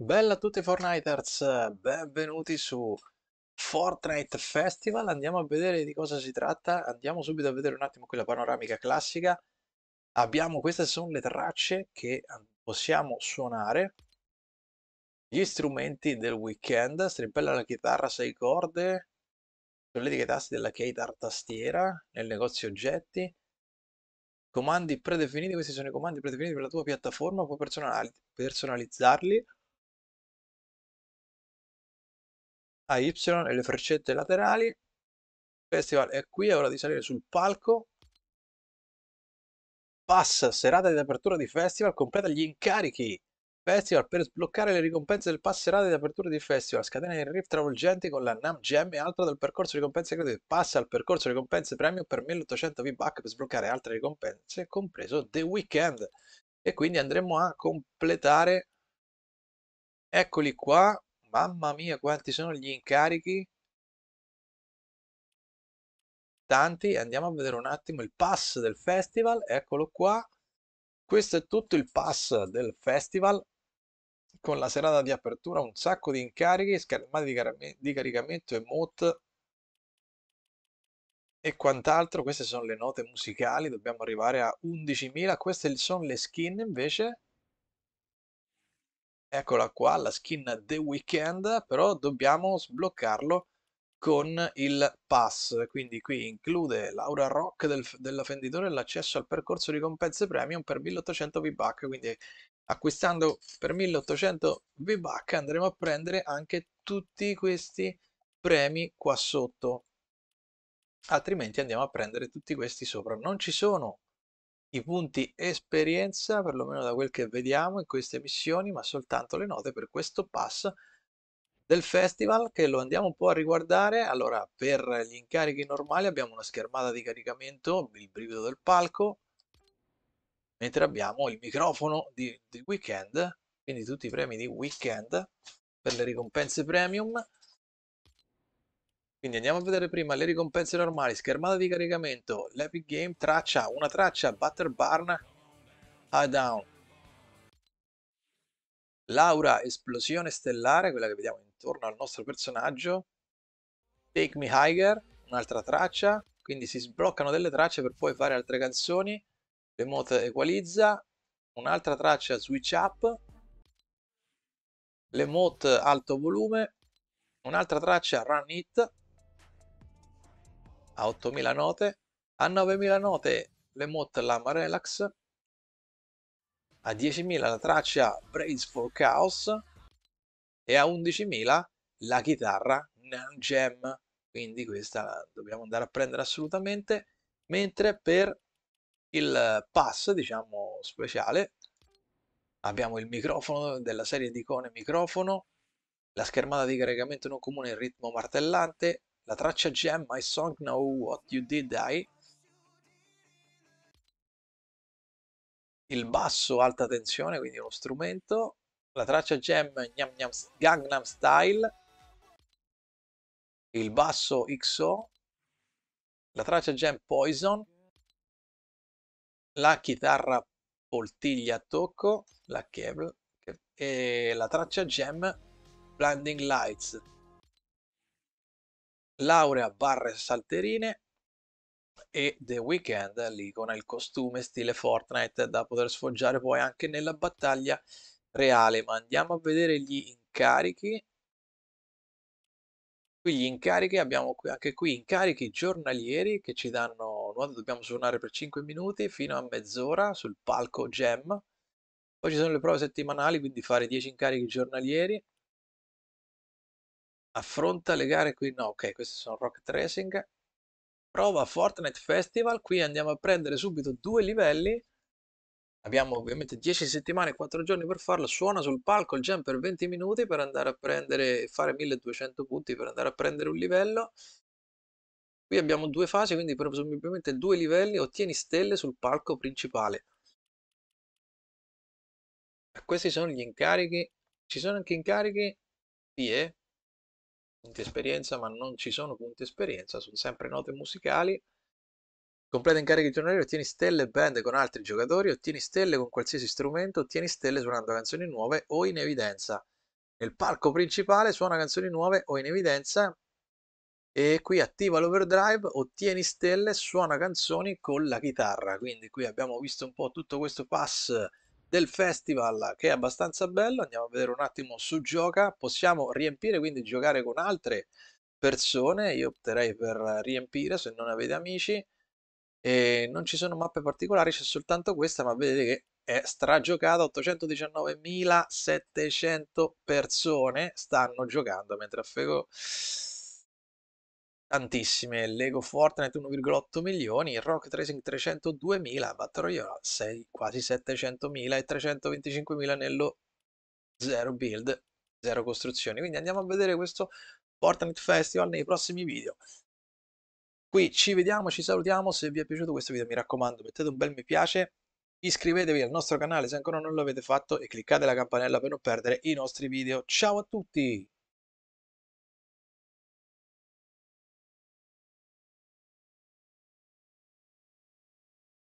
Bella a tutti Fortniters, benvenuti su Fortnite Festival, andiamo a vedere di cosa si tratta, andiamo subito a vedere un attimo quella panoramica classica, abbiamo queste sono le tracce che possiamo suonare, gli strumenti del weekend, strimpella la chitarra, 6 corde, solletiche tasti della keytar tastiera, nel negozio oggetti, comandi predefiniti, questi sono i comandi predefiniti per la tua piattaforma, puoi personalizzarli a Y e le freccette laterali. festival è qui, è ora di salire sul palco. Pass, serata di apertura di festival, completa gli incarichi. Festival per sbloccare le ricompense del pass serata di apertura di festival, scatena il riff travolgenti con la NAM Gem e altro del percorso ricompense gratuite. Passa al percorso ricompense premium per 1800 V-Buck per sbloccare altre ricompense, compreso The Weekend. E quindi andremo a completare Eccoli qua, Mamma mia, quanti sono gli incarichi. Tanti, andiamo a vedere un attimo il pass del festival, eccolo qua. Questo è tutto il pass del festival, con la serata di apertura, un sacco di incarichi, schermate di, car di caricamento, emote e quant'altro. Queste sono le note musicali, dobbiamo arrivare a 11.000. Queste sono le skin invece Eccola qua, la skin The Weekend, però dobbiamo sbloccarlo con il pass, quindi qui include l'aura rock del, fenditore e l'accesso al percorso di ricompense premium per 1800 V-Buck, quindi acquistando per 1800 V-Buck andremo a prendere anche tutti questi premi qua sotto, altrimenti andiamo a prendere tutti questi sopra. Non ci sono i punti esperienza, perlomeno da quel che vediamo in queste missioni, ma soltanto le note per questo pass del festival che lo andiamo un po' a riguardare. Allora, per gli incarichi normali abbiamo una schermata di caricamento, il brivido del palco, mentre abbiamo il microfono di, di weekend, quindi tutti i premi di weekend per le ricompense premium quindi andiamo a vedere prima le ricompense normali, schermata di caricamento, l'Epic Game, traccia, una traccia, Butter Barn, High Down. Laura, esplosione stellare, quella che vediamo intorno al nostro personaggio. Take Me Higher, un'altra traccia, quindi si sbloccano delle tracce per poi fare altre canzoni. Remote equalizza, un'altra traccia switch up, l'emote alto volume, un'altra traccia run it, a 8000 note, a 9000 note l'emote Lama Relax, a 10.000 la traccia Braids for Chaos e a 11.000 la chitarra Nan Gem, quindi questa la dobbiamo andare a prendere assolutamente, mentre per il pass, diciamo, speciale abbiamo il microfono della serie di icone microfono, la schermata di caricamento non comune il ritmo martellante, la traccia GM My Song Know What You Did I. Il basso alta tensione, quindi uno strumento. La traccia GM Gnam Gnam Gangnam Style. Il basso XO. La traccia GM Poison. La chitarra poltiglia a tocco, la cable, e la traccia GM Blinding Lights laurea barre salterine e The Weeknd lì con il costume stile Fortnite da poter sfoggiare poi anche nella battaglia reale. Ma andiamo a vedere gli incarichi. Qui gli incarichi, abbiamo anche qui incarichi giornalieri che ci danno, dobbiamo suonare per 5 minuti fino a mezz'ora sul palco Gem. Poi ci sono le prove settimanali, quindi fare 10 incarichi giornalieri affronta le gare qui no, ok, queste sono Rocket Racing, prova Fortnite Festival, qui andiamo a prendere subito due livelli, abbiamo ovviamente 10 settimane e 4 giorni per farlo, suona sul palco il gem per 20 minuti per andare a prendere, fare 1200 punti per andare a prendere un livello, Qui abbiamo due fasi, quindi presumibilmente due livelli, ottieni stelle sul palco principale. Questi sono gli incarichi. Ci sono anche incarichi di punti esperienza, ma non ci sono punti esperienza, sono sempre note musicali. Completa incarichi giornalieri, ottieni stelle band con altri giocatori, ottieni stelle con qualsiasi strumento, ottieni stelle suonando canzoni nuove o in evidenza. Nel palco principale suona canzoni nuove o in evidenza e qui attiva l'overdrive, ottieni stelle, suona canzoni con la chitarra. Quindi qui abbiamo visto un po' tutto questo pass del festival che è abbastanza bello, andiamo a vedere un attimo su gioca, possiamo riempire quindi giocare con altre persone, io opterei per riempire se non avete amici, e non ci sono mappe particolari, c'è soltanto questa, ma vedete che è stragiocata, 819.700 persone stanno giocando, mentre a Fego tantissime, Lego Fortnite 1,8 milioni, Rocket Racing 302 mila, Battle Royale 6, quasi 700 mila e 325 mila nello 0 build, 0 costruzioni. Quindi andiamo a vedere questo Fortnite Festival nei prossimi video. Qui ci vediamo, ci salutiamo, se vi è piaciuto questo video mi raccomando mettete un bel mi piace, iscrivetevi al nostro canale se ancora non l'avete fatto e cliccate la campanella per non perdere i nostri video. Ciao a tutti!